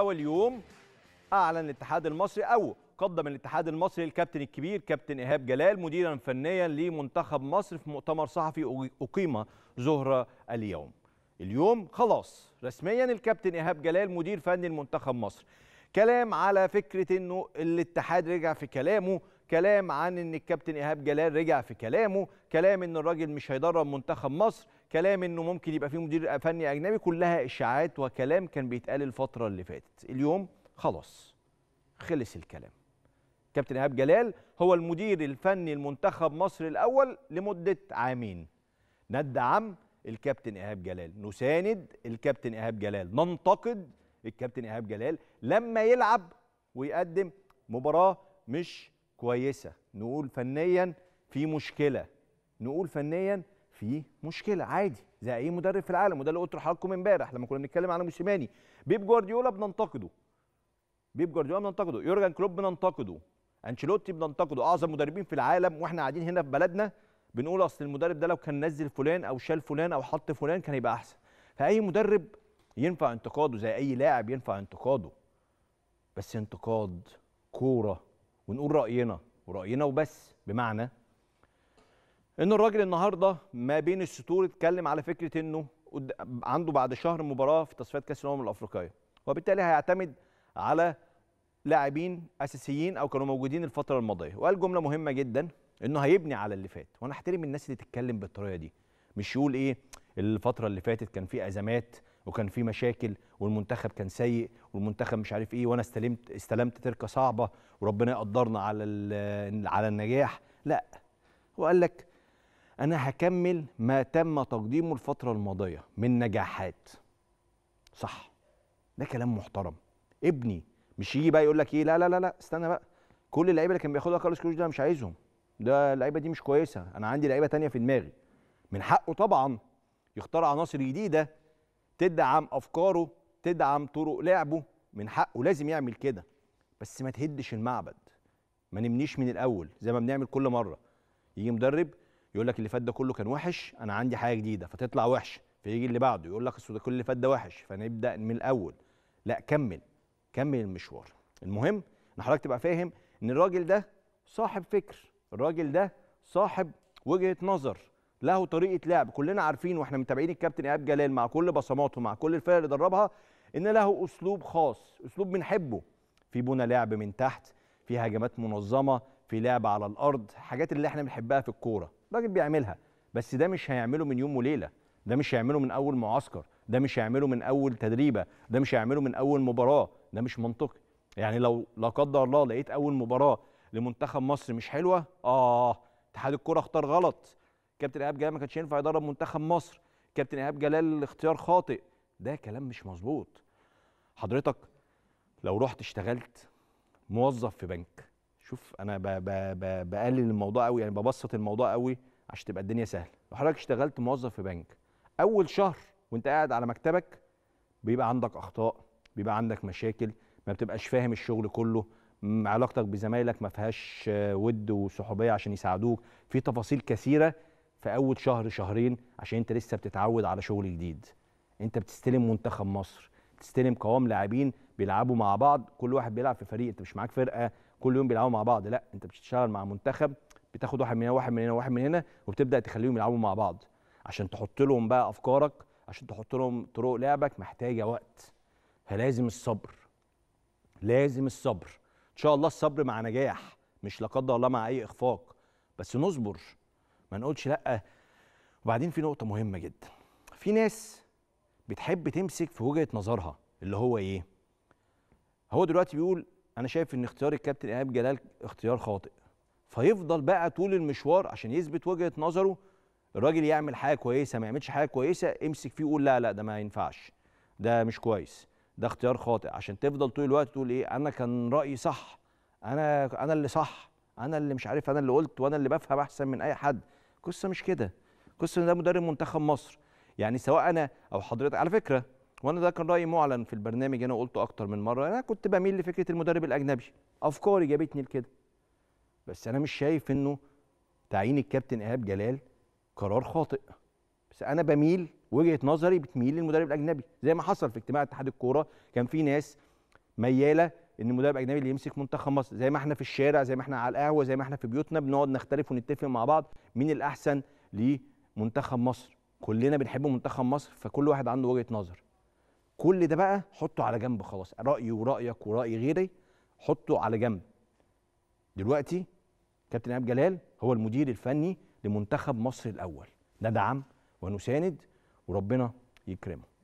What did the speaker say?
واليوم اعلن الاتحاد المصري او قدم الاتحاد المصري الكابتن الكبير كابتن ايهاب جلال مديرا فنيا لمنتخب مصر في مؤتمر صحفي اقيم ظهر اليوم اليوم خلاص رسميا الكابتن ايهاب جلال مدير فني لمنتخب مصر كلام على فكره انه الاتحاد رجع في كلامه كلام عن ان الكابتن ايهاب جلال رجع في كلامه كلام ان الراجل مش هيدرب منتخب مصر كلام انه ممكن يبقى فيه مدير فني اجنبي كلها اشاعات وكلام كان بيتقال الفتره اللي فاتت اليوم خلاص خلص الكلام كابتن ايهاب جلال هو المدير الفني لمنتخب مصر الاول لمده عامين ندعم الكابتن ايهاب جلال نساند الكابتن ايهاب جلال ننتقد الكابتن ايهاب جلال لما يلعب ويقدم مباراه مش كويسه نقول فنيا في مشكله نقول فنيا في مشكله عادي زي اي مدرب في العالم وده اللي قلت لحضراتكم امبارح لما كنا بنتكلم على موسيماني بيب جوارديولا بننتقده بيب جوارديولا بننتقده يورجن كلوب بننتقده انشيلوتي بننتقده اعظم مدربين في العالم واحنا قاعدين هنا في بلدنا بنقول اصل المدرب ده لو كان نزل فلان او شال فلان او حط فلان كان يبقى احسن فاي مدرب ينفع انتقاده زي اي لاعب ينفع انتقاده بس انتقاد كوره ونقول راينا وراينا وبس بمعنى ان الراجل النهارده ما بين السطور اتكلم على فكره انه عنده بعد شهر مباراه في تصفيات كاس الامم الافريقيه وبالتالي هيعتمد على لاعبين اساسيين او كانوا موجودين الفتره الماضيه وقال جمله مهمه جدا انه هيبني على اللي فات وانا احترم الناس اللي تتكلم بالطريقه دي مش يقول ايه الفتره اللي فاتت كان في ازمات وكان في مشاكل والمنتخب كان سيء والمنتخب مش عارف ايه وانا استلمت استلمت تركه صعبه وربنا يقدرنا على على النجاح لا هو قال لك انا هكمل ما تم تقديمه الفتره الماضيه من نجاحات صح ده كلام محترم ابني مش يجي بقى يقول لك ايه لا لا لا لا استنى بقى كل اللعيبه اللي كان بياخدها كارلوس كروش ده مش عايزهم ده اللعيبه دي مش كويسه انا عندي لعيبه تانية في دماغي من حقه طبعا يختار عناصر جديده تدعم افكاره تدعم طرق لعبه من حقه لازم يعمل كده بس ما تهدش المعبد ما نمنيش من الاول زي ما بنعمل كل مره يجي مدرب يقول لك اللي فات ده كله كان وحش انا عندي حاجه جديده فتطلع وحش فيجي اللي بعده يقول لك اصل ده كل اللي فات ده وحش فنبدا من الاول لا كمل كمل المشوار المهم ان حضرتك تبقى فاهم ان الراجل ده صاحب فكر الراجل ده صاحب وجهه نظر له طريقه لعب كلنا عارفين واحنا متابعين الكابتن ايهاب جلال مع كل بصماته مع كل الفرق اللي دربها ان له اسلوب خاص اسلوب بنحبه في بنى لعب من تحت في هجمات منظمه في لعب على الارض حاجات اللي احنا بنحبها في الكوره الراجل بيعملها بس ده مش هيعمله من يوم وليله ده مش هيعمله من اول معسكر ده مش هيعمله من اول تدريبه ده مش هيعمله من اول مباراه ده مش منطقي يعني لو لا قدر الله لقيت اول مباراه لمنتخب مصر مش حلوه اه اتحاد الكره اختار غلط كابتن ايهاب جلال ما كانش ينفع يدرب منتخب مصر كابتن ايهاب جلال اختيار خاطئ ده كلام مش مظبوط حضرتك لو رحت اشتغلت موظف في بنك شوف انا ب ب ب بقلل الموضوع قوي يعني ببسط الموضوع قوي عشان تبقى الدنيا سهله لو حضرتك اشتغلت موظف في بنك اول شهر وانت قاعد على مكتبك بيبقى عندك اخطاء بيبقى عندك مشاكل ما بتبقاش فاهم الشغل كله علاقتك بزمايلك ما فيهاش آه، ود وصحوبيه عشان يساعدوك في تفاصيل كثيره في اول شهر شهرين عشان انت لسه بتتعود على شغل جديد انت بتستلم منتخب مصر بتستلم قوام لاعبين بيلعبوا مع بعض كل واحد بيلعب في فريق انت مش معاك فرقه كل يوم بيلعبوا مع بعض لا انت بتشتغل مع منتخب بتاخد واحد من هنا واحد من هنا واحد من هنا وبتبدا تخليهم يلعبوا مع بعض عشان تحط لهم بقى افكارك عشان تحط لهم طرق لعبك محتاجه وقت فلازم الصبر لازم الصبر ان شاء الله الصبر مع نجاح مش لا قدر الله مع اي اخفاق بس نصبر ما نقولش لا وبعدين في نقطه مهمه جدا في ناس بتحب تمسك في وجهه نظرها اللي هو ايه هو دلوقتي بيقول انا شايف ان اختيار الكابتن ايهاب جلال اختيار خاطئ فيفضل بقى طول المشوار عشان يثبت وجهه نظره الراجل يعمل حاجه كويسه ما يعملش حاجه كويسه امسك فيه وقول لا لا ده ما ينفعش ده مش كويس ده اختيار خاطئ عشان تفضل طول الوقت تقول ايه انا كان رايي صح انا انا اللي صح انا اللي مش عارف انا اللي قلت وانا اللي بفهم احسن من اي حد القصه مش كده ان ده مدرب منتخب مصر يعني سواء انا او حضرتك على فكره وانا ده كان رايي معلن في البرنامج انا قلته اكتر من مره انا كنت بميل لفكره المدرب الاجنبي افكاري جابتني لكده بس انا مش شايف انه تعيين الكابتن ايهاب جلال قرار خاطئ بس انا بميل وجهه نظري بتميل للمدرب الاجنبي زي ما حصل في اجتماع اتحاد الكوره كان في ناس مياله ان المدرب اجنبي اللي يمسك منتخب مصر زي ما احنا في الشارع زي ما احنا على القهوه زي ما احنا في بيوتنا بنقعد نختلف ونتفق مع بعض مين الاحسن لمنتخب مصر كلنا بنحب منتخب مصر فكل واحد عنده وجهه نظر كل ده بقى حطه على جنب خلاص رايي ورايك وراي غيري حطه على جنب دلوقتي كابتن ايهاب جلال هو المدير الفني لمنتخب مصر الاول ندعم ونساند وربنا يكرمه